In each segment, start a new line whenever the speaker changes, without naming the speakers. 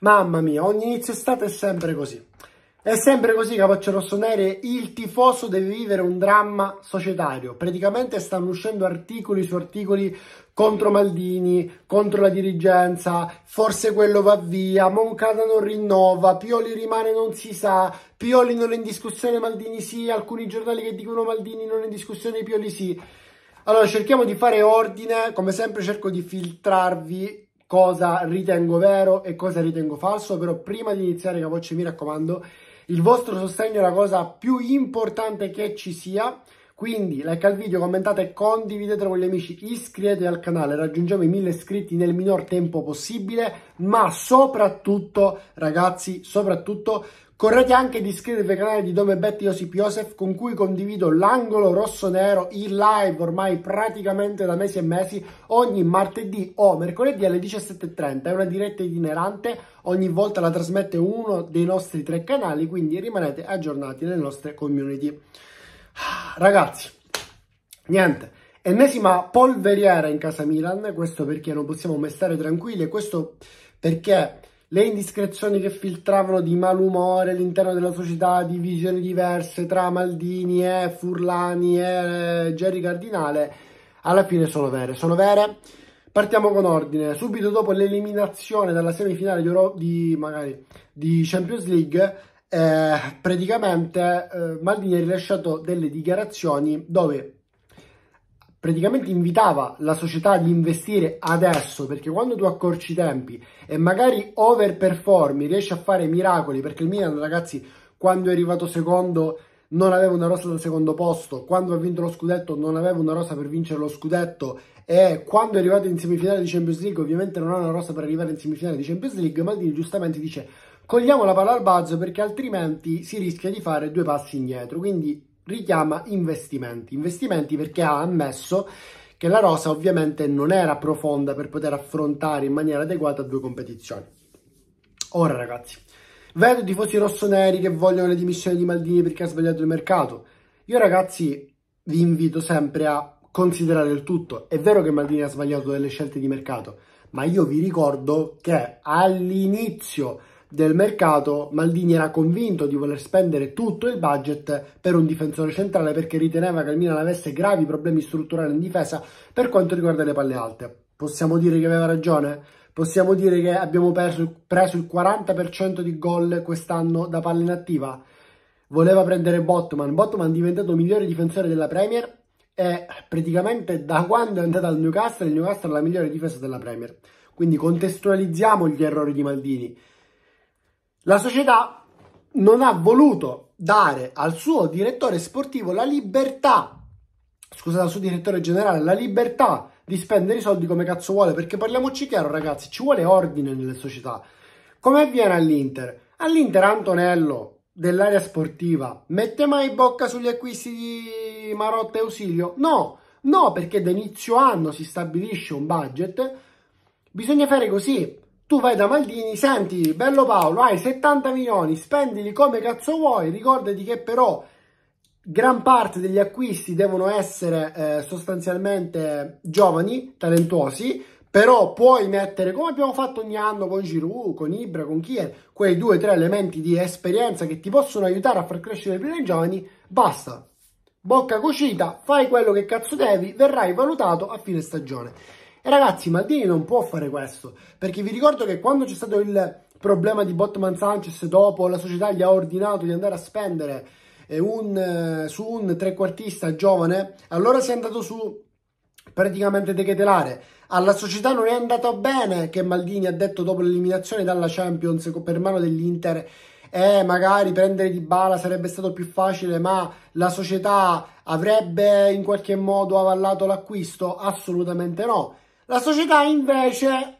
Mamma mia, ogni inizio estate è sempre così. È sempre così, Capoccio Rossonere, il tifoso deve vivere un dramma societario. Praticamente stanno uscendo articoli su articoli contro Maldini, contro la dirigenza, forse quello va via, Moncada non rinnova, Pioli rimane non si sa, Pioli non è in discussione, Maldini sì, alcuni giornali che dicono Maldini non è in discussione, Pioli sì. Allora cerchiamo di fare ordine, come sempre cerco di filtrarvi cosa ritengo vero e cosa ritengo falso, però prima di iniziare Cavocce mi raccomando, il vostro sostegno è la cosa più importante che ci sia, quindi like al video, commentate, condividetelo con gli amici, iscrivetevi al canale, raggiungiamo i mille iscritti nel minor tempo possibile, ma soprattutto ragazzi, soprattutto Correte anche di iscrivervi al canale di Dome Betty Josip Josef con cui condivido l'angolo rosso-nero in live ormai praticamente da mesi e mesi ogni martedì o mercoledì alle 17.30. È una diretta itinerante, ogni volta la trasmette uno dei nostri tre canali, quindi rimanete aggiornati nelle nostre community. Ah, ragazzi, niente. Ennesima polveriera in casa Milan, questo perché non possiamo mai stare tranquilli e questo perché le indiscrezioni che filtravano di malumore all'interno della società, di visioni diverse tra Maldini e Furlani e eh, Gerry Cardinale, alla fine sono vere. Sono vere. Partiamo con ordine. Subito dopo l'eliminazione dalla semifinale di, Euro- di, magari, di Champions League, eh, praticamente eh, Maldini ha rilasciato delle dichiarazioni dove praticamente invitava la società ad investire adesso perché quando tu accorci i tempi e magari overperformi, riesci a fare miracoli perché il Milan, ragazzi, quando è arrivato secondo non aveva una rosa da secondo posto, quando ha vinto lo scudetto non aveva una rosa per vincere lo scudetto e quando è arrivato in semifinale di Champions League ovviamente non ha una rosa per arrivare in semifinale di Champions League, Maldini giustamente dice cogliamo la palla al balzo perché altrimenti si rischia di fare due passi indietro, quindi richiama investimenti. Investimenti perché ha ammesso che la rosa ovviamente non era profonda per poter affrontare in maniera adeguata due competizioni. Ora ragazzi, vedo tifosi rossoneri che vogliono le dimissioni di Maldini perché ha sbagliato il mercato. Io ragazzi vi invito sempre a considerare il tutto. È vero che Maldini ha sbagliato delle scelte di mercato, ma io vi ricordo che all'inizio del mercato, Maldini era convinto di voler spendere tutto il budget per un difensore centrale perché riteneva che il Milan avesse gravi problemi strutturali in difesa per quanto riguarda le palle alte. Possiamo dire che aveva ragione? Possiamo dire che abbiamo perso, preso il 40% di gol quest'anno da palla inattiva? Voleva prendere Bottman. Bottman è diventato migliore difensore della Premier e praticamente da quando è andato al Newcastle, il Newcastle è la migliore difesa della Premier. Quindi contestualizziamo gli errori di Maldini. La società non ha voluto dare al suo direttore sportivo la libertà, scusate, al suo direttore generale, la libertà di spendere i soldi come cazzo vuole, perché parliamoci chiaro ragazzi, ci vuole ordine nelle società. Come avviene all'Inter? All'Inter Antonello dell'area sportiva mette mai bocca sugli acquisti di Marotta e Ausilio? No, no, perché da inizio anno si stabilisce un budget. Bisogna fare così, tu vai da Maldini, senti, bello Paolo, hai 70 milioni, spendili come cazzo vuoi, ricordati che però gran parte degli acquisti devono essere eh, sostanzialmente giovani, talentuosi, però puoi mettere, come abbiamo fatto ogni anno con Giroud, con Ibra, con Kier, quei due o tre elementi di esperienza che ti possono aiutare a far crescere i primi giovani, basta. Bocca cucita, fai quello che cazzo devi, verrai valutato a fine stagione ragazzi, Maldini non può fare questo, perché vi ricordo che quando c'è stato il problema di Botman Sanchez dopo la società gli ha ordinato di andare a spendere eh, un, eh, su un trequartista giovane, allora si è andato su praticamente De Alla società non è andato bene che Maldini ha detto dopo l'eliminazione dalla Champions per mano dell'Inter eh, magari prendere di bala sarebbe stato più facile, ma la società avrebbe in qualche modo avallato l'acquisto? Assolutamente no. La società invece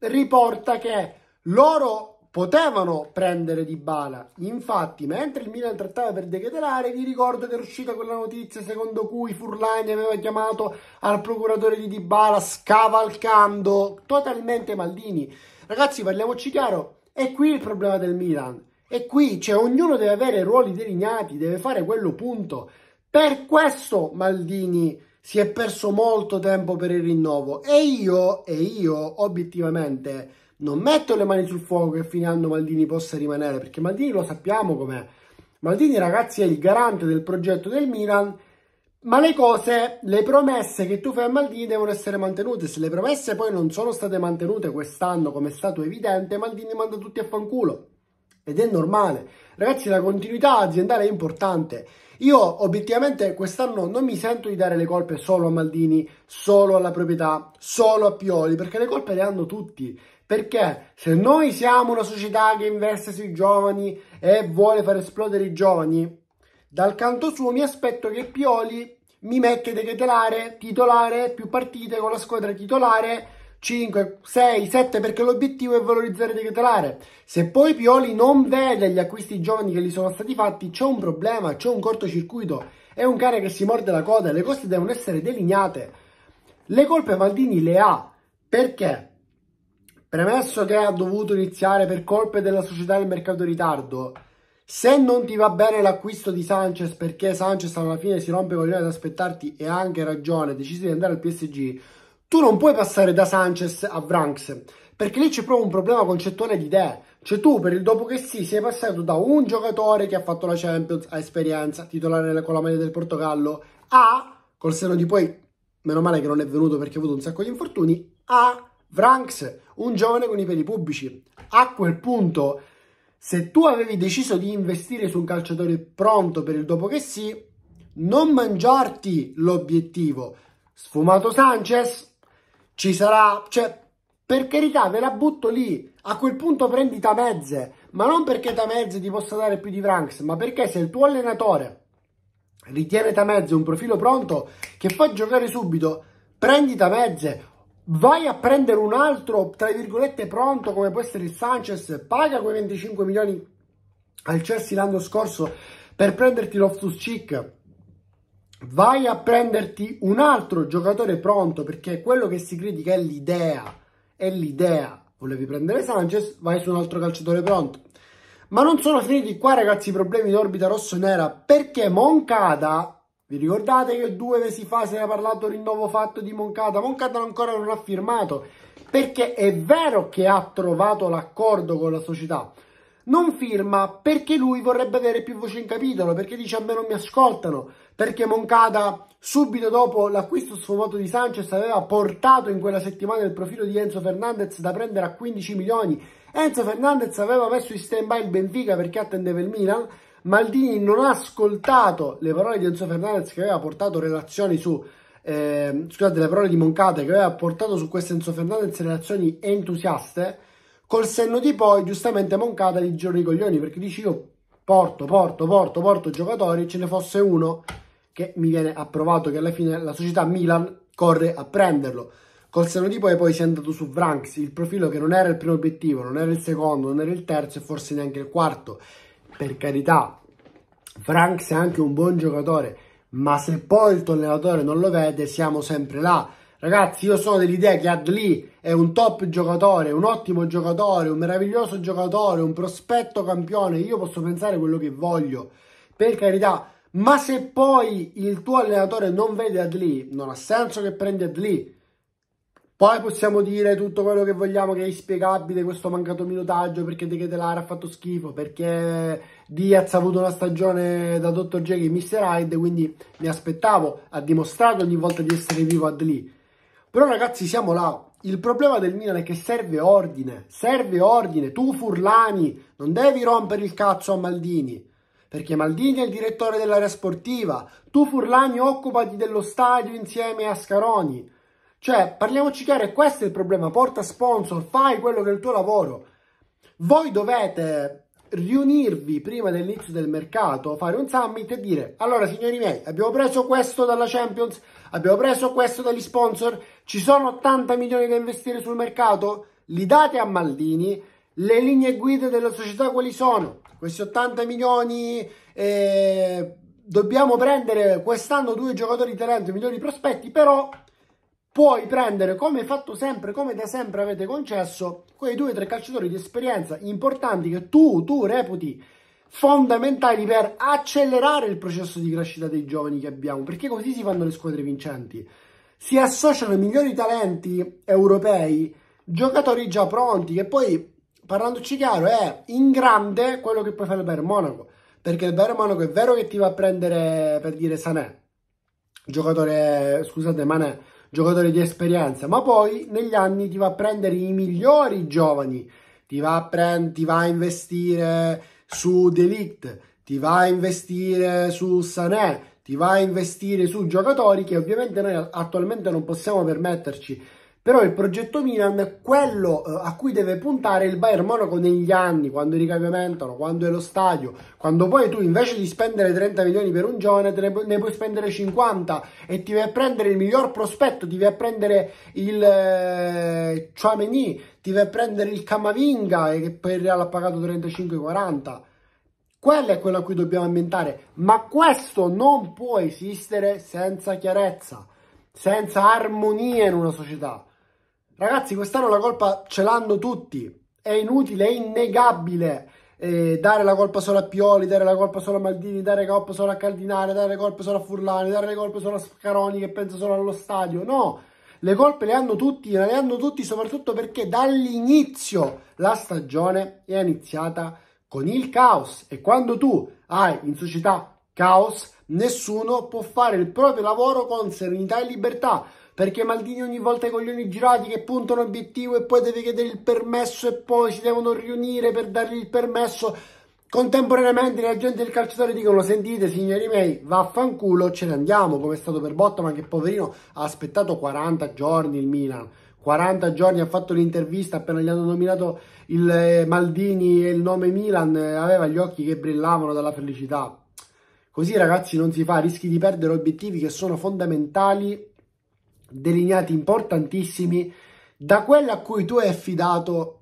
riporta che loro potevano prendere di bala. Infatti, mentre il Milan trattava per decretelare, vi ricordo che era uscita quella notizia secondo cui Furlani aveva chiamato al procuratore di Dybala scavalcando totalmente Maldini. Ragazzi, parliamoci chiaro, è qui il problema del Milan. E qui, cioè, ognuno deve avere ruoli delineati, deve fare quello punto. Per questo Maldini si è perso molto tempo per il rinnovo e io, e io obiettivamente non metto le mani sul fuoco che fine anno Maldini possa rimanere perché Maldini lo sappiamo com'è. Maldini ragazzi è il garante del progetto del Milan ma le cose, le promesse che tu fai a Maldini devono essere mantenute. Se le promesse poi non sono state mantenute quest'anno, come è stato evidente, Maldini manda tutti a fanculo ed è normale. Ragazzi, la continuità aziendale è importante. Io obiettivamente quest'anno non mi sento di dare le colpe solo a Maldini, solo alla proprietà, solo a Pioli, perché le colpe le hanno tutti. Perché se noi siamo una società che investe sui giovani e vuole far esplodere i giovani, dal canto suo mi aspetto che Pioli mi metta di titolare, titolare più partite con la squadra titolare 5, 6, 7 perché l'obiettivo è valorizzare il titolare. Se poi Pioli non vede gli acquisti giovani che gli sono stati fatti, c'è un problema, c'è un cortocircuito. È un cane che si morde la coda, le cose devono essere delineate. Le colpe Maldini le ha perché, premesso che ha dovuto iniziare per colpe della società del mercato in ritardo, se non ti va bene l'acquisto di Sanchez perché Sanchez alla fine si rompe con l'idea ad aspettarti e ha anche ragione, decisi di andare al PSG, tu non puoi passare da Sanchez a Vranks perché lì c'è proprio un problema concettuale di idee. Cioè tu per il dopo che sì sei passato da un giocatore che ha fatto la Champions, ha esperienza, titolare con la maglia del Portogallo, a, col seno di poi, meno male che non è venuto perché ha avuto un sacco di infortuni, a Vranks, un giovane con i peli pubblici. A quel punto, se tu avevi deciso di investire su un calciatore pronto per il dopo che sì, non mangiarti l'obiettivo. Sfumato Sanchez, ci sarà, cioè, per carità, ve la butto lì. A quel punto prendi Tamezze, ma non perché Tamezze ti possa dare più di Franks, ma perché se il tuo allenatore ritiene Tamezze un profilo pronto che fa giocare subito, prendi Tamezze, vai a prendere un altro, tra virgolette, pronto come può essere il Sanchez, paga quei 25 milioni al Chelsea l'anno scorso per prenderti Loftus Cheek vai a prenderti un altro giocatore pronto perché quello che si critica è l'idea, è l'idea. Volevi prendere Sanchez, vai su un altro calciatore pronto. Ma non sono finiti qua ragazzi i problemi di orbita rosso-nera e perché Moncada vi ricordate che due mesi fa si era parlato rinnovo fatto di Moncada? Moncada ancora non ha firmato perché è vero che ha trovato l'accordo con la società, non firma perché lui vorrebbe avere più voce in capitolo, perché dice a me non mi ascoltano, perché Moncada subito dopo l'acquisto sfumato di Sanchez aveva portato in quella settimana il profilo di Enzo Fernandez da prendere a 15 milioni. Enzo Fernandez aveva messo in stand-by il Benfica perché attendeva il Milan, Maldini non ha ascoltato le parole di Enzo Fernandez che aveva portato relazioni su eh, scusate le parole di Moncada che aveva portato su questo Enzo Fernandez relazioni entusiaste col senno di poi giustamente mancata di gira i coglioni perché dici io porto, porto, porto, porto giocatori ce ne fosse uno che mi viene approvato che alla fine la società Milan corre a prenderlo col senno di poi poi si è andato su Vranks il profilo che non era il primo obiettivo non era il secondo, non era il terzo e forse neanche il quarto per carità Franks è anche un buon giocatore ma se poi il tuo non lo vede siamo sempre là Ragazzi, io sono dell'idea che Adli è un top giocatore, un ottimo giocatore, un meraviglioso giocatore, un prospetto campione. Io posso pensare quello che voglio, per carità. Ma se poi il tuo allenatore non vede Adli, non ha senso che prendi Adli. Poi possiamo dire tutto quello che vogliamo che è inspiegabile questo mancato minutaggio perché De Ketelar ha fatto schifo, perché Diaz ha avuto una stagione da Dr. Jekyll e Mr. Hyde, quindi mi aspettavo, ha dimostrato ogni volta di essere vivo Adli però ragazzi siamo là, il problema del Milan è che serve ordine, serve ordine, tu Furlani non devi rompere il cazzo a Maldini, perché Maldini è il direttore dell'area sportiva, tu Furlani occupati dello stadio insieme a Scaroni, cioè parliamoci chiaro, questo è il problema, porta sponsor, fai quello che è il tuo lavoro, voi dovete riunirvi prima dell'inizio del mercato, fare un summit e dire allora signori miei abbiamo preso questo dalla Champions, abbiamo preso questo dagli sponsor, ci sono 80 milioni da investire sul mercato, li date a Maldini, le linee guida della società quali sono? Questi 80 milioni, eh, dobbiamo prendere quest'anno due giocatori di talento, migliori prospetti, però puoi prendere, come hai fatto sempre, come da sempre avete concesso, quei due o tre calciatori di esperienza importanti che tu, tu reputi fondamentali per accelerare il processo di crescita dei giovani che abbiamo, perché così si fanno le squadre vincenti. Si associano i migliori talenti europei, giocatori già pronti, che poi, parlandoci chiaro, è in grande quello che puoi fare il Bayern Monaco, perché il Bayern Monaco è vero che ti va a prendere, per dire, Sané, giocatore, scusate, Manè, giocatore di esperienza, ma poi negli anni ti va a prendere i migliori giovani, ti va a, prend- ti va a investire su Delict, ti va a investire su Sané, ti va a investire su giocatori che ovviamente noi attualmente non possiamo permetterci però il progetto Milan è quello eh, a cui deve puntare il Bayern Monaco negli anni, quando i ricavi aumentano, quando è lo stadio, quando poi tu invece di spendere 30 milioni per un giovane ne, pu- ne, puoi spendere 50 e ti vai a prendere il miglior prospetto, ti vai a prendere il eh, Chouameni, ti vai a prendere il Camavinga eh, e per il Real ha pagato 35-40. Quella è quella a cui dobbiamo ambientare, ma questo non può esistere senza chiarezza, senza armonia in una società Ragazzi, quest'anno la colpa ce l'hanno tutti. È inutile, è innegabile eh, dare la colpa solo a Pioli, dare la colpa solo a Maldini, dare la colpa solo a Cardinale, dare le colpe solo a Furlani, dare le colpe solo a Scaroni che pensa solo allo stadio. No, le colpe le hanno tutti, le hanno tutti soprattutto perché dall'inizio la stagione è iniziata con il caos e quando tu hai in società caos, nessuno può fare il proprio lavoro con serenità e libertà perché Maldini ogni volta i coglioni girati che puntano l'obiettivo e poi deve chiedere il permesso e poi si devono riunire per dargli il permesso. Contemporaneamente gli agenti del calciatore dicono sentite signori miei vaffanculo ce ne andiamo come è stato per Bottaman che poverino ha aspettato 40 giorni il Milan 40 giorni ha fatto l'intervista appena gli hanno nominato il eh, Maldini e il nome Milan eh, aveva gli occhi che brillavano dalla felicità così ragazzi non si fa rischi di perdere obiettivi che sono fondamentali delineati importantissimi da quella a cui tu hai affidato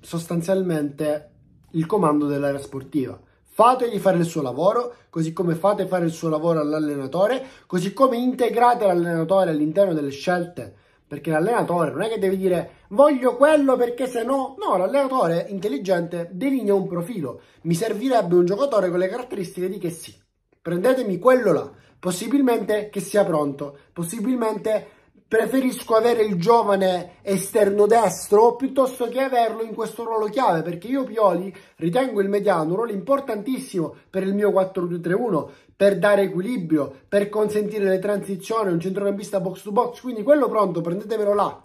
sostanzialmente il comando dell'area sportiva. Fategli fare il suo lavoro, così come fate fare il suo lavoro all'allenatore, così come integrate l'allenatore all'interno delle scelte. Perché l'allenatore non è che deve dire voglio quello perché se no... No, l'allenatore intelligente delinea un profilo. Mi servirebbe un giocatore con le caratteristiche di che sì. Prendetemi quello là possibilmente che sia pronto, possibilmente preferisco avere il giovane esterno destro piuttosto che averlo in questo ruolo chiave perché io Pioli ritengo il mediano un ruolo importantissimo per il mio 4-2-3-1 per dare equilibrio, per consentire le transizioni, un centrocampista box to box, quindi quello pronto, prendetemelo là.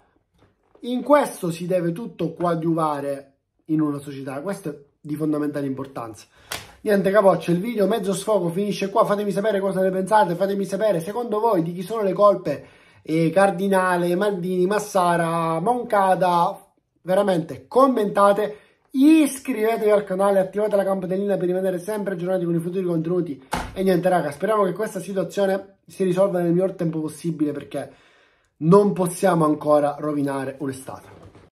In questo si deve tutto coadiuvare in una società, questo è di fondamentale importanza. Niente capoccio, il video mezzo sfogo finisce qua, fatemi sapere cosa ne pensate, fatemi sapere secondo voi di chi sono le colpe eh, Cardinale, Maldini, Massara, Moncada, veramente commentate, iscrivetevi al canale, attivate la campanellina per rimanere sempre aggiornati con i futuri contenuti e niente raga, speriamo che questa situazione si risolva nel miglior tempo possibile perché non possiamo ancora rovinare un'estate.